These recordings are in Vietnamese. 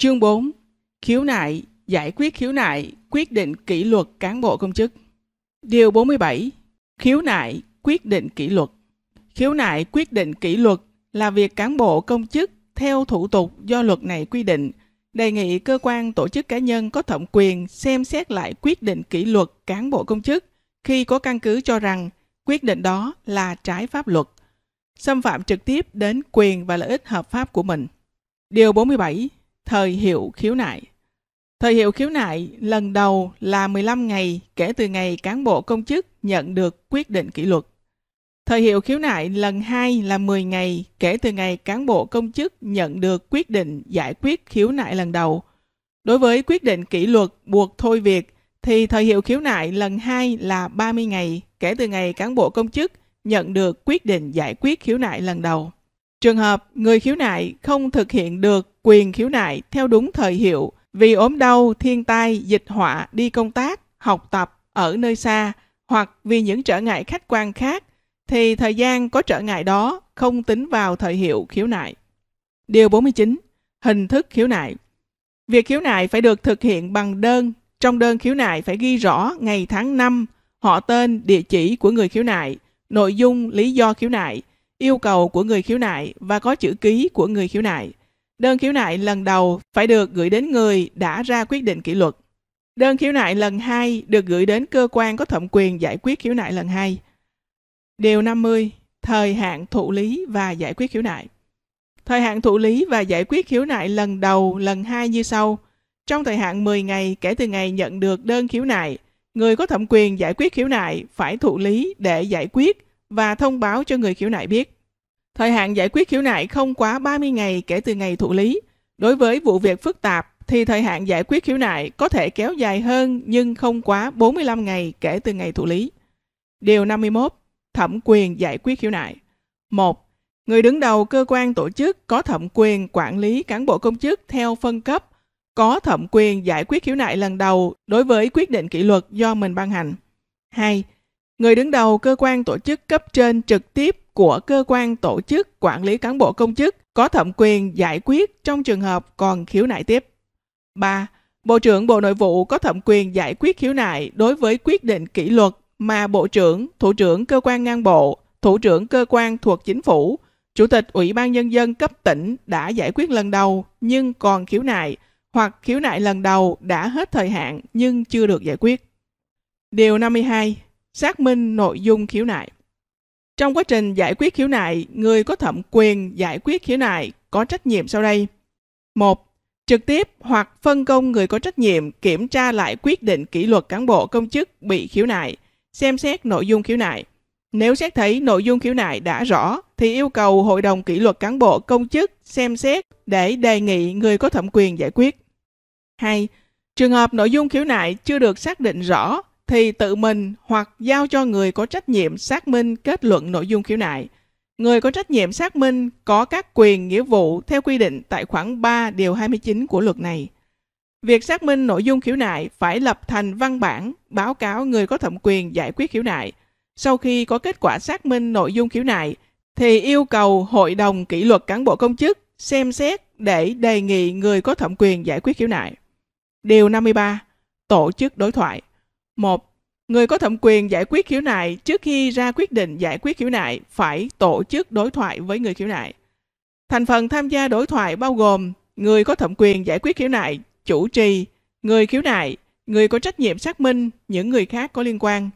Chương 4. Khiếu nại, giải quyết khiếu nại, quyết định kỷ luật cán bộ công chức. Điều 47. Khiếu nại, quyết định kỷ luật. Khiếu nại quyết định kỷ luật là việc cán bộ công chức theo thủ tục do luật này quy định, đề nghị cơ quan tổ chức cá nhân có thẩm quyền xem xét lại quyết định kỷ luật cán bộ công chức khi có căn cứ cho rằng quyết định đó là trái pháp luật, xâm phạm trực tiếp đến quyền và lợi ích hợp pháp của mình. Điều 47 thời hiệu khiếu nại. Thời hiệu khiếu nại lần đầu là 15 ngày kể từ ngày cán bộ công chức nhận được quyết định kỷ luật. Thời hiệu khiếu nại lần 2 là 10 ngày kể từ ngày cán bộ công chức nhận được quyết định giải quyết khiếu nại lần đầu. Đối với quyết định kỷ luật buộc thôi việc thì thời hiệu khiếu nại lần 2 là 30 ngày kể từ ngày cán bộ công chức nhận được quyết định giải quyết khiếu nại lần đầu. Trường hợp người khiếu nại không thực hiện được quyền khiếu nại theo đúng thời hiệu vì ốm đau, thiên tai, dịch họa, đi công tác, học tập, ở nơi xa hoặc vì những trở ngại khách quan khác thì thời gian có trở ngại đó không tính vào thời hiệu khiếu nại. Điều 49. Hình thức khiếu nại Việc khiếu nại phải được thực hiện bằng đơn. Trong đơn khiếu nại phải ghi rõ ngày tháng năm, họ tên, địa chỉ của người khiếu nại, nội dung, lý do khiếu nại, yêu cầu của người khiếu nại và có chữ ký của người khiếu nại. Đơn khiếu nại lần đầu phải được gửi đến người đã ra quyết định kỷ luật. Đơn khiếu nại lần 2 được gửi đến cơ quan có thẩm quyền giải quyết khiếu nại lần 2. Điều 50. Thời hạn thụ lý và giải quyết khiếu nại. Thời hạn thụ lý và giải quyết khiếu nại lần đầu, lần 2 như sau. Trong thời hạn 10 ngày kể từ ngày nhận được đơn khiếu nại, người có thẩm quyền giải quyết khiếu nại phải thụ lý để giải quyết và thông báo cho người khiếu nại biết. Thời hạn giải quyết khiếu nại không quá 30 ngày kể từ ngày thụ lý. Đối với vụ việc phức tạp thì thời hạn giải quyết khiếu nại có thể kéo dài hơn nhưng không quá 45 ngày kể từ ngày thụ lý. Điều 51. Thẩm quyền giải quyết khiếu nại. 1. Người đứng đầu cơ quan tổ chức có thẩm quyền quản lý cán bộ công chức theo phân cấp, có thẩm quyền giải quyết khiếu nại lần đầu đối với quyết định kỷ luật do mình ban hành. 2. Người đứng đầu cơ quan tổ chức cấp trên trực tiếp của cơ quan tổ chức quản lý cán bộ công chức có thẩm quyền giải quyết trong trường hợp còn khiếu nại tiếp. 3. Bộ trưởng Bộ Nội vụ có thẩm quyền giải quyết khiếu nại đối với quyết định kỷ luật mà Bộ trưởng, Thủ trưởng cơ quan ngang bộ, Thủ trưởng cơ quan thuộc chính phủ, Chủ tịch Ủy ban Nhân dân cấp tỉnh đã giải quyết lần đầu nhưng còn khiếu nại, hoặc khiếu nại lần đầu đã hết thời hạn nhưng chưa được giải quyết. Điều 52. Xác minh nội dung khiếu nại. Trong quá trình giải quyết khiếu nại, người có thẩm quyền giải quyết khiếu nại có trách nhiệm sau đây. 1. Trực tiếp hoặc phân công người có trách nhiệm kiểm tra lại quyết định kỷ luật cán bộ công chức bị khiếu nại, xem xét nội dung khiếu nại. Nếu xét thấy nội dung khiếu nại đã rõ, thì yêu cầu Hội đồng kỷ luật cán bộ công chức xem xét để đề nghị người có thẩm quyền giải quyết. 2. Trường hợp nội dung khiếu nại chưa được xác định rõ thì tự mình hoặc giao cho người có trách nhiệm xác minh kết luận nội dung khiếu nại. Người có trách nhiệm xác minh có các quyền nghĩa vụ theo quy định tại khoản 3 điều 29 của luật này. Việc xác minh nội dung khiếu nại phải lập thành văn bản báo cáo người có thẩm quyền giải quyết khiếu nại. Sau khi có kết quả xác minh nội dung khiếu nại thì yêu cầu hội đồng kỷ luật cán bộ công chức xem xét để đề nghị người có thẩm quyền giải quyết khiếu nại. Điều 53. Tổ chức đối thoại 1. Người có thẩm quyền giải quyết khiếu nại trước khi ra quyết định giải quyết khiếu nại phải tổ chức đối thoại với người khiếu nại. Thành phần tham gia đối thoại bao gồm người có thẩm quyền giải quyết khiếu nại, chủ trì, người khiếu nại, người có trách nhiệm xác minh, những người khác có liên quan.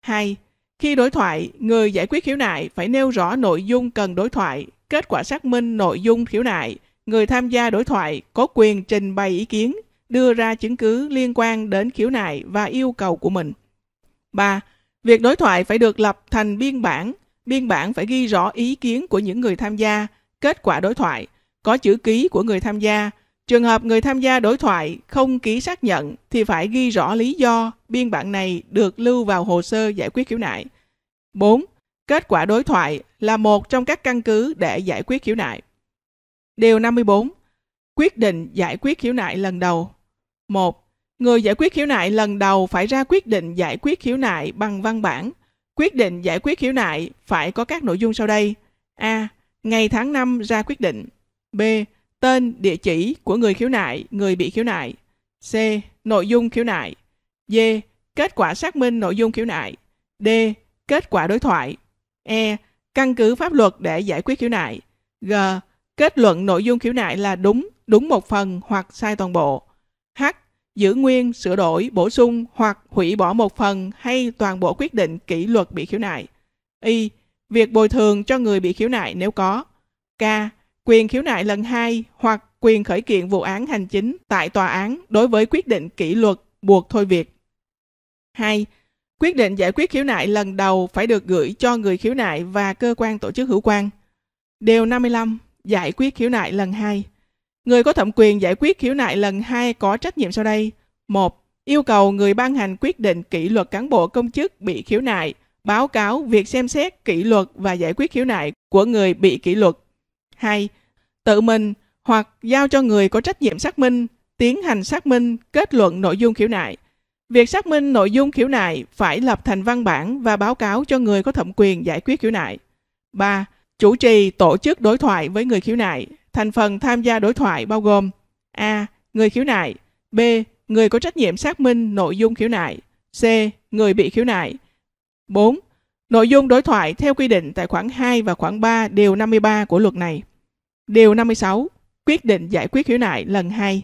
2. Khi đối thoại, người giải quyết khiếu nại phải nêu rõ nội dung cần đối thoại, kết quả xác minh nội dung khiếu nại, người tham gia đối thoại có quyền trình bày ý kiến, đưa ra chứng cứ liên quan đến khiếu nại và yêu cầu của mình. 3. Việc đối thoại phải được lập thành biên bản. Biên bản phải ghi rõ ý kiến của những người tham gia, kết quả đối thoại, có chữ ký của người tham gia. Trường hợp người tham gia đối thoại không ký xác nhận thì phải ghi rõ lý do biên bản này được lưu vào hồ sơ giải quyết khiếu nại. 4. Kết quả đối thoại là một trong các căn cứ để giải quyết khiếu nại. Điều 54. Quyết định giải quyết khiếu nại lần đầu 1. Người giải quyết khiếu nại lần đầu phải ra quyết định giải quyết khiếu nại bằng văn bản. Quyết định giải quyết khiếu nại phải có các nội dung sau đây. A. Ngày tháng năm ra quyết định. B. Tên, địa chỉ của người khiếu nại, người bị khiếu nại. C. Nội dung khiếu nại. D. Kết quả xác minh nội dung khiếu nại. D. Kết quả đối thoại. E. Căn cứ pháp luật để giải quyết khiếu nại. G. Kết luận nội dung khiếu nại là đúng, đúng một phần hoặc sai toàn bộ giữ nguyên, sửa đổi, bổ sung hoặc hủy bỏ một phần hay toàn bộ quyết định kỷ luật bị khiếu nại. Y. Việc bồi thường cho người bị khiếu nại nếu có. K. Quyền khiếu nại lần 2 hoặc quyền khởi kiện vụ án hành chính tại tòa án đối với quyết định kỷ luật buộc thôi việc. 2. Quyết định giải quyết khiếu nại lần đầu phải được gửi cho người khiếu nại và cơ quan tổ chức hữu quan. Điều 55. Giải quyết khiếu nại lần 2. Người có thẩm quyền giải quyết khiếu nại lần 2 có trách nhiệm sau đây. 1. Yêu cầu người ban hành quyết định kỷ luật cán bộ công chức bị khiếu nại, báo cáo việc xem xét kỷ luật và giải quyết khiếu nại của người bị kỷ luật. 2. Tự mình hoặc giao cho người có trách nhiệm xác minh, tiến hành xác minh, kết luận nội dung khiếu nại. Việc xác minh nội dung khiếu nại phải lập thành văn bản và báo cáo cho người có thẩm quyền giải quyết khiếu nại. 3. Chủ trì tổ chức đối thoại với người khiếu nại Thành phần tham gia đối thoại bao gồm A. Người khiếu nại B. Người có trách nhiệm xác minh nội dung khiếu nại C. Người bị khiếu nại 4. Nội dung đối thoại theo quy định tại khoản 2 và khoản 3 điều 53 của luật này. Điều 56. Quyết định giải quyết khiếu nại lần 2.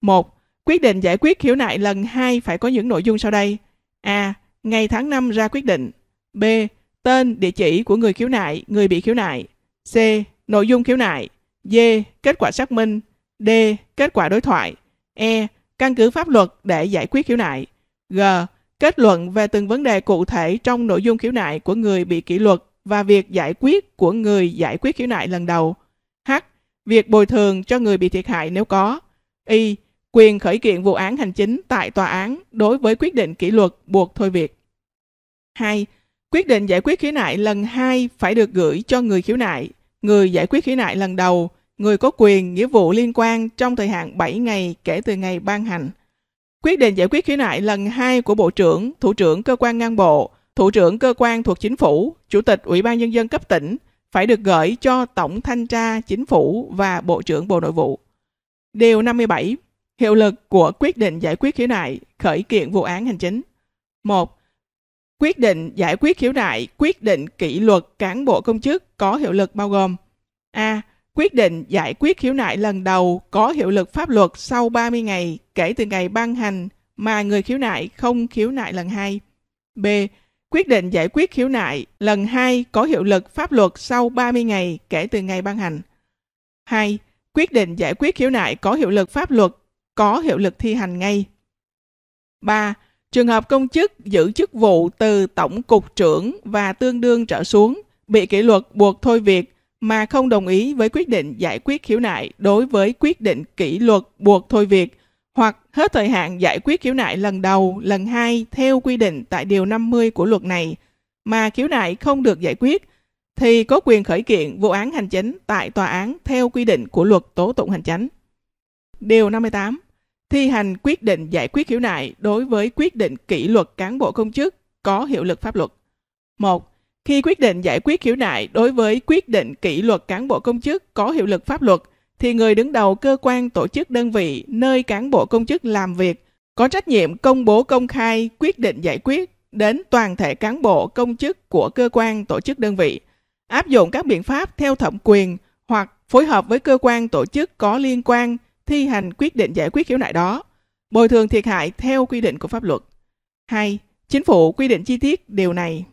1. Quyết định giải quyết khiếu nại lần 2 phải có những nội dung sau đây. A. Ngày tháng 5 ra quyết định. B. Tên, địa chỉ của người khiếu nại, người bị khiếu nại. C. Nội dung khiếu nại. D. Kết quả xác minh. D. Kết quả đối thoại. E. Căn cứ pháp luật để giải quyết khiếu nại. G. Kết luận về từng vấn đề cụ thể trong nội dung khiếu nại của người bị kỷ luật và việc giải quyết của người giải quyết khiếu nại lần đầu. H. Việc bồi thường cho người bị thiệt hại nếu có. Y. Quyền khởi kiện vụ án hành chính tại tòa án đối với quyết định kỷ luật buộc thôi việc. 2. Quyết định giải quyết khiếu nại lần 2 phải được gửi cho người khiếu nại, người giải quyết khiếu nại lần đầu người có quyền, nghĩa vụ liên quan trong thời hạn 7 ngày kể từ ngày ban hành. Quyết định giải quyết khiếu nại lần 2 của Bộ trưởng, Thủ trưởng cơ quan ngang bộ, Thủ trưởng cơ quan thuộc chính phủ, Chủ tịch Ủy ban Nhân dân cấp tỉnh phải được gửi cho Tổng Thanh tra Chính phủ và Bộ trưởng Bộ Nội vụ. Điều 57. Hiệu lực của quyết định giải quyết khiếu nại, khởi kiện vụ án hành chính. 1. Quyết định giải quyết khiếu nại, quyết định kỷ luật cán bộ công chức có hiệu lực bao gồm A. Quyết định giải quyết khiếu nại lần đầu có hiệu lực pháp luật sau 30 ngày kể từ ngày ban hành mà người khiếu nại không khiếu nại lần hai. B. Quyết định giải quyết khiếu nại lần hai có hiệu lực pháp luật sau 30 ngày kể từ ngày ban hành. 2. Quyết định giải quyết khiếu nại có hiệu lực pháp luật có hiệu lực thi hành ngay. 3. Trường hợp công chức giữ chức vụ từ tổng cục trưởng và tương đương trở xuống bị kỷ luật buộc thôi việc mà không đồng ý với quyết định giải quyết khiếu nại đối với quyết định kỷ luật buộc thôi việc hoặc hết thời hạn giải quyết khiếu nại lần đầu, lần hai theo quy định tại điều 50 của luật này mà khiếu nại không được giải quyết thì có quyền khởi kiện vụ án hành chính tại tòa án theo quy định của luật tố tụng hành chính. Điều 58. Thi hành quyết định giải quyết khiếu nại đối với quyết định kỷ luật cán bộ công chức có hiệu lực pháp luật. 1. Khi quyết định giải quyết khiếu nại đối với quyết định kỷ luật cán bộ công chức có hiệu lực pháp luật, thì người đứng đầu cơ quan tổ chức đơn vị nơi cán bộ công chức làm việc có trách nhiệm công bố công khai quyết định giải quyết đến toàn thể cán bộ công chức của cơ quan tổ chức đơn vị, áp dụng các biện pháp theo thẩm quyền hoặc phối hợp với cơ quan tổ chức có liên quan thi hành quyết định giải quyết khiếu nại đó, bồi thường thiệt hại theo quy định của pháp luật. 2. Chính phủ quy định chi tiết điều này